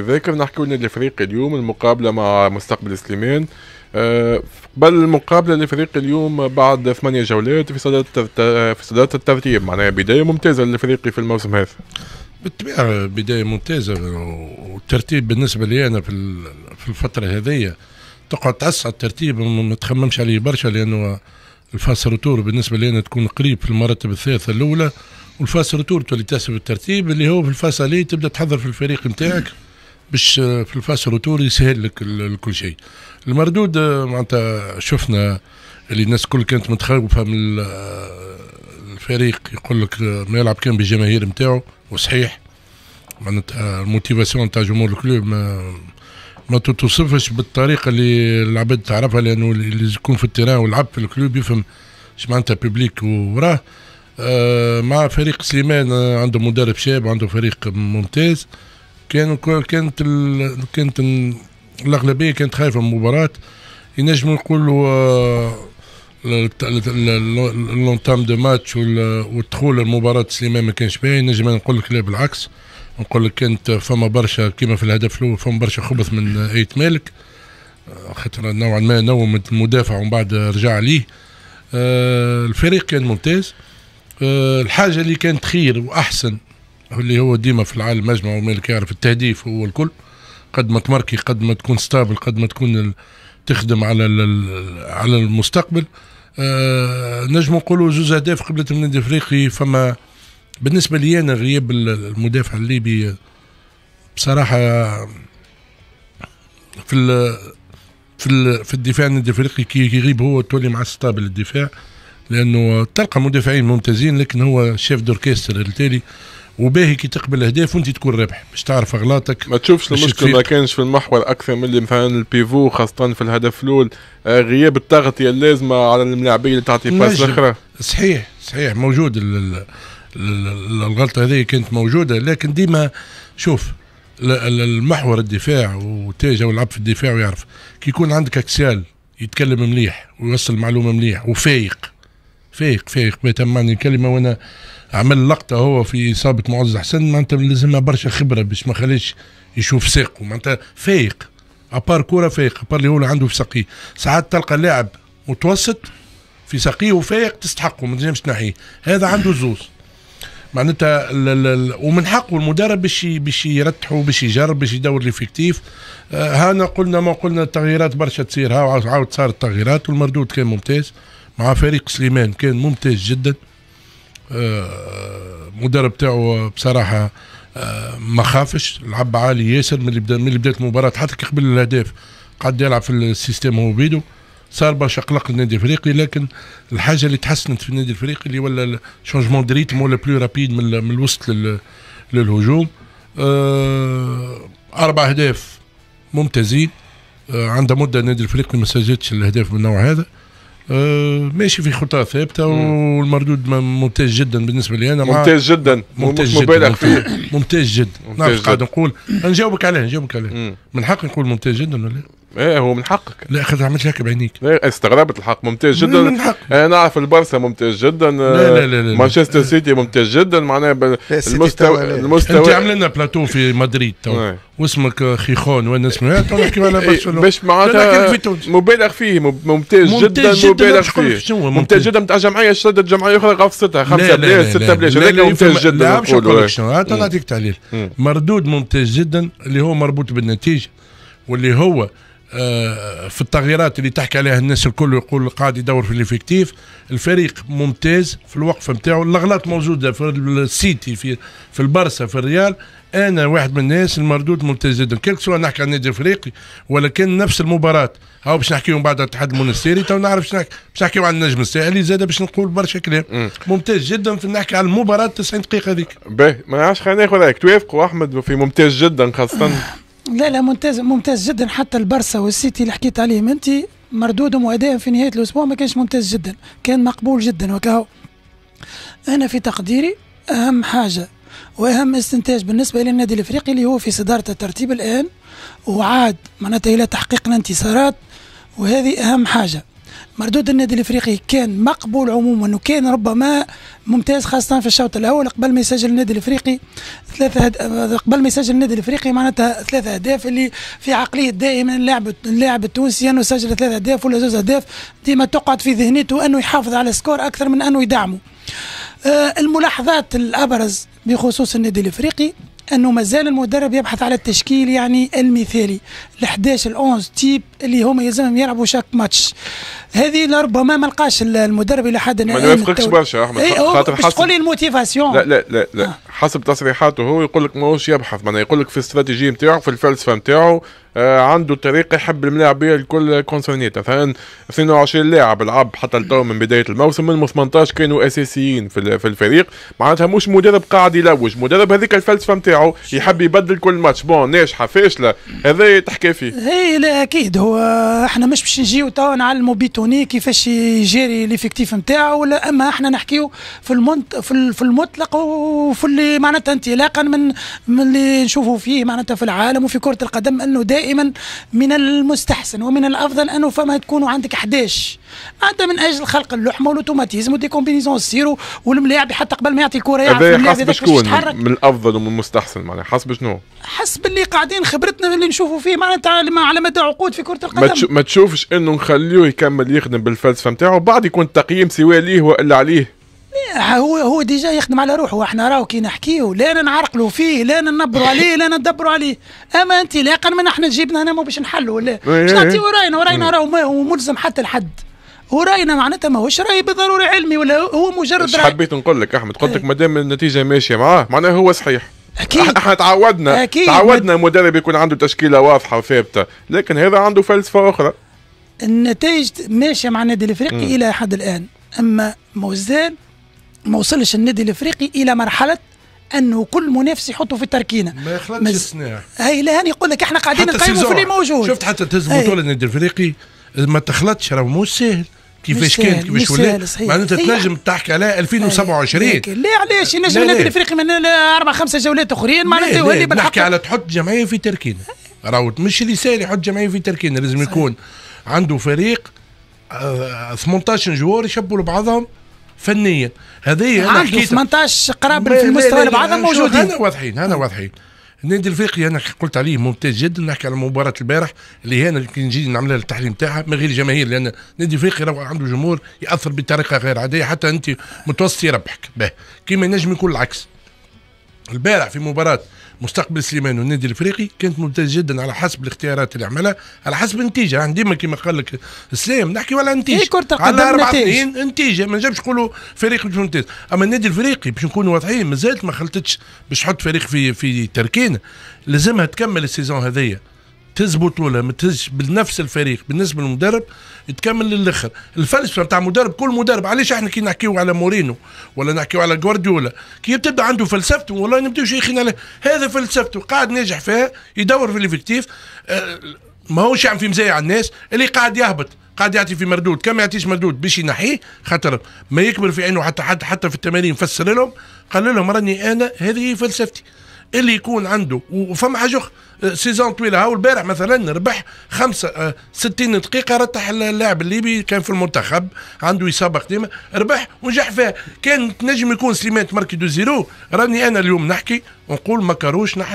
لذلك نحكي لنا الفريق اليوم المقابله مع مستقبل سليمان قبل آه، المقابله لفريق اليوم بعد ثمانية جولات في صدارة آه، في صدارة الترتيب معناها بدايه ممتازه للفريق في الموسم هذا بالطبيعه بدايه ممتازه والترتيب بالنسبه لي انا في في الفتره هذيا تقعد تسعى الترتيب ما تخممش عليه برشا لانه الفاس روتور بالنسبه لي انا تكون قريب في المرتب الثالثه الاولى والفاس روتور تولي تحسب الترتيب اللي هو في الفاس تبدا تحضر في الفريق نتاعك باش آه، في الفاس روتور يسهل لك كل شيء المردود آه، معناتها شفنا اللي الناس الكل كانت متخوفه من آه، الفريق يقول لك ما يلعب كان بالجماهير نتاعو وصحيح معناتها الموتيفاسيون نتاع جمهور الكلوب ما ما تتوصفش بالطريقه اللي العباد تعرفها لانه اللي يكون في التيران ولعب في الكلوب يفهم اش معناتها بيبليك وراه آه مع فريق سليمان عنده مدرب شاب عنده فريق ممتاز آه كانوا كانت كانت الاغلبيه كانت خايفه من المباراه ينجموا يقولوا آه، لونتام دو ماتش والدخول المباراه سليمان ما كانش باين نجم نقول لك لا بالعكس نقول لك كانت فما برشا كيما في الهدف الاول فما برشا خبث من ايت مالك آه، خاطر نوعا ما نوم المدافع ومن بعد رجع عليه آه، الفريق كان ممتاز الحاجه اللي كانت خير واحسن اللي هو ديما في العالم المجمع ومالك يعرف التهديف هو الكل قد ما تمركي قد ما تكون ستابل قد ما تكون تخدم على على المستقبل آه نجم نقولوا زوز اهداف قبلت من افريقي فما بالنسبه لي انا غياب المدافع الليبي بصراحه في الـ في الـ في الدفاع الافريقي كي يغيب هو تولي مع ستابل الدفاع لانه تلقى مدافعين ممتازين لكن هو شيف دوركستر التالي وباهي كي تقبل الاهداف وانت تكون رابح باش تعرف اغلاطك ما تشوفش المشكل ما كانش في المحور اكثر من اللي مثلا البيفو خاصه في الهدف الاول آه، غياب التغطيه اللازمه على الملاعبيه اللي تعطي باس الاخرى صحيح صحيح موجود الغلطه هذه كانت موجوده لكن ديما شوف المحور الدفاع وتاج ويلعب في الدفاع ويعرف كي يكون عندك اكسال يتكلم مليح ويوصل معلومه مليح وفايق فايق فايق بيتمنى الكلمه وانا عمل لقطه هو في اصابه معز حسن معناتها لازمها برشا خبره باش ما خليش يشوف ساقه معناتها فايق ابار كوره فايق ابار اللي هو عنده في ساقيه ساعات تلقى لاعب متوسط في ساقيه وفايق تستحقه ما تنجمش تنحيه هذا عنده زوز معناتها ومن حقه المدرب باش باش يرتحوا باش يجرب باش يدور ليفيكتيف آه، هانا قلنا ما قلنا التغييرات برشا تصير ها عاود صارت التغييرات والمردود كان ممتاز مع فريق سليمان كان ممتاز جدا آه، المدرب تاعو بصراحه آه، ما خافش لعب عالي ياسر من اللي بدا من اللي بدات المباراه حتى كي قبل الاهداف قعد يلعب في السيستم هو بيدو صار برشا قلق للنادي الافريقي لكن الحاجه اللي تحسنت في النادي الافريقي اللي ولا شونجمون دريت ريتم ولا بلو رابيد من, الوسط للهجوم آه، اربع اهداف ممتازين عندها مده النادي الافريقي ما سجلتش الاهداف من النوع هذا أه، ماشي في خطى ثابته والمردود ممتاز جدا بالنسبه لي انا ممتاز جدا ممتاز جدا مبالغ فيه ممتاز جدا نعرف قاعد نقول نجاوبك عليه نجاوبك عليه من حقي نقول ممتاز جدا ولا ايه هو من حقك لا خد عملت هيك بعينيك إيه، استغربت الحق ممتاز جدا من حق. انا إيه، نعرف البرسا ممتاز جدا لا لا لا, لا. مانشستر سيتي ممتاز جدا معناها المستوى المستوى انت عامل لنا بلاتو في مدريد تو نعم. واسمك خيخون وين اسمه إيه، تو نحكي على برشلونه باش معناتها مبالغ فيه ممتاز جدا مبالغ فيه ممتاز جدا نتاع جمعيه شدت جمعيه اخرى غفصتها خمسه بلاش سته بلاش هذاك ممتاز جدا نعطيك تعليل مردود ممتاز جدا اللي هو مربوط بالنتيجه واللي هو في التغييرات اللي تحكي عليها الناس الكل يقول قاعد يدور في الافكتيف الفريق ممتاز في الوقفه نتاعو الاغلاط موجوده في السيتي في في البرسا في الريال انا واحد من الناس المردود ممتاز جدا كل سواء نحكي عن النادي الافريقي ولكن نفس المباراه هاو باش من بعد الاتحاد المونستيري تو نعرف باش باش نحكيو عن النجم الساحلي زاد باش نقول برشا كلام ممتاز جدا في نحكي على المباراه 90 دقيقه هذيك باهي ما نعرفش خلينا ناخذ رايك توافقوا احمد في ممتاز جدا خاصه لا لا ممتاز ممتاز جدا حتى البرسا والسيتي اللي حكيت عليهم انت مردودهم وادائهم في نهايه الاسبوع ما كانش ممتاز جدا كان مقبول جدا وكهو انا في تقديري اهم حاجه واهم استنتاج بالنسبه للنادي الافريقي اللي هو في صداره الترتيب الان وعاد معناتها الى تحقيق الانتصارات وهذه اهم حاجه مردود النادي الافريقي كان مقبول عموما وكان ربما ممتاز خاصه في الشوط الاول قبل ما يسجل النادي الافريقي ثلاثه هد... آه، قبل ما يسجل النادي الافريقي معناتها ثلاثه اهداف اللي في عقليه دائما اللاعب اللاعب التونسي انه سجل ثلاثه اهداف ولا زوز اهداف ديما تقعد في ذهنيته انه يحافظ على سكور اكثر من انه يدعمه. آه الملاحظات الابرز بخصوص النادي الافريقي انه مازال المدرب يبحث على التشكيل يعني المثالي ال 11 ال 11 تيب اللي هما يلزمهم يلعبوا شاك ماتش هذه لربما ما لقاش المدرب الى حد ما يوافقكش برشا احمد إيه، خاطر حاسس تقول لي الموتيفاسيون لا لا لا, لا. آه. حسب تصريحاته هو يقول لك ماهوش يبحث معناها يقول لك في الاستراتيجيه نتاعو في الفلسفه نتاعو آه عنده طريقه يحب الملاعب بها الكل كونسرنيت مثلا 22 لاعب لعب حتى لتو من بدايه الموسم منهم 18 كانوا اساسيين في في الفريق معناتها مش مدرب قاعد يلوج مدرب هذيك الفلسفه نتاعو يحب يبدل كل ماتش بون ناجحه فاشله هذا تحكي فيه اي لا اكيد هو احنا مش باش نجيو توا نعلموا بيتوني كيفاش يجري ليفيكتيف نتاعو ولا اما احنا نحكيو في المنط في المطلق وفي اللي معناتها انطلاقا من, من اللي نشوفوا فيه معناتها في العالم وفي كره القدم انه دائما من المستحسن ومن الافضل انه فما تكونوا عندك 11 انت من اجل خلق اللحمه والاوتوماتيزم ودي كومبينيزون سيرو والملاعب حتى قبل ما يعطي الكره يعرف اللاعب هذاك شكون من الافضل ومن المستحسن معناها حسب شنو؟ حسب اللي قاعدين خبرتنا اللي نشوفوا فيه معناتها على مدى عقود في كره القدم ما تشوفش انه نخليه يكمل يخدم بالفلسفه نتاعو بعد يكون التقييم سواء ليه والا عليه إيه، هو هو ديجا يخدم على روحه احنا راهو كي نحكيو لا نعرقلوا فيه لا ننبروا عليه لا ندبروا عليه اما انت لا اقل من احنا جيبنا هنا مو باش نحلوا ولا إيه، باش إيه، نعطي راينا وراينا راهو ملزم حتى لحد وراينا معناتها ماهوش راي بالضروري علمي ولا هو مجرد راي حبيت نقول لك احمد قلت لك ما دام النتيجه ماشيه معاه معناها هو صحيح اكيد احنا تعودنا أكيد. تعودنا مدرب يكون عنده تشكيله واضحه وثابته لكن هذا عنده فلسفه اخرى النتائج ماشيه مع النادي الافريقي الى حد الان اما موزان ما وصلش النادي الافريقي الى مرحله انه كل منافس يحطه في التركينه ما يخلطش مز... هاي لهاني يقول لك احنا قاعدين نقيموا في اللي موجود شفت حتى تهز إيه. بطوله النادي الافريقي ما تخلطش راه مش سهل كيفاش كانت كيفاش ولا معناتها تنجم تحكي عليها 2027 لا علاش ينجم النادي الافريقي من اربع خمسه جولات اخرين معناتها يولي بالحق نحكي على تحط جمعيه في تركينه راهو مش اللي سهل يحط جمعيه في تركينه لازم يكون عنده فريق 18 آه، جوار يشبوا لبعضهم فنيا هذه حكيت 18 قرابل في المستوى بعضهم موجودين هذا واضحين هذا واضحين النادي الافريقي انا قلت عليه ممتاز جدا نحكي على مباراه البارح اللي هنا اللي كي نجي نعملها التحليل نتاعها من غير جماهير لان النادي الافريقي راه عنده جمهور ياثر بطريقه غير عاديه حتى انت متوسط يربحك به كيما نجم يكون العكس البارح في مباراة مستقبل سليمان والنادي الافريقي كانت ممتازه جدا على حسب الاختيارات اللي عملها على حسب النتيجه يعني ديما كما قال لك سليم نحكي ولا نتيجه إيه كرة على أربعة اثنين نتيجه ما نجمش نقولوا فريق مش ممتاز اما النادي الافريقي باش نكونوا واضحين مازالت ما خلطتش باش تحط فريق في في تركينه لازمها تكمل السيزون هذيا تهز بطوله ما تهزش بنفس الفريق بالنسبه للمدرب تكمل للاخر الفلسفه نتاع مدرب كل مدرب علاش احنا كي نحكيو على مورينو ولا نحكيو على جوارديولا كي تبدا عنده فلسفته والله نبداو شي عليه هذا فلسفته قاعد ناجح فيها يدور في الافكتيف آه، ما هوش يعمل يعني في مزايا على الناس اللي قاعد يهبط قاعد يعطي في مردود كم يعطيش مردود باش ينحيه خاطر ما يكبر في عينه حتى حد حتى في التمارين فسر لهم قال لهم راني انا هذه فلسفتي اللي يكون عنده وفما حاجه اخرى آه، سيزون طويله هاو البارح مثلا ربح خمسه آه، ستين دقيقه رتح اللاعب الليبي كان في المنتخب عنده اصابه قديمه ربح ونجح فيها كان نجم يكون سليمان تمركي دو زيرو راني انا اليوم نحكي ونقول ما كروش نحن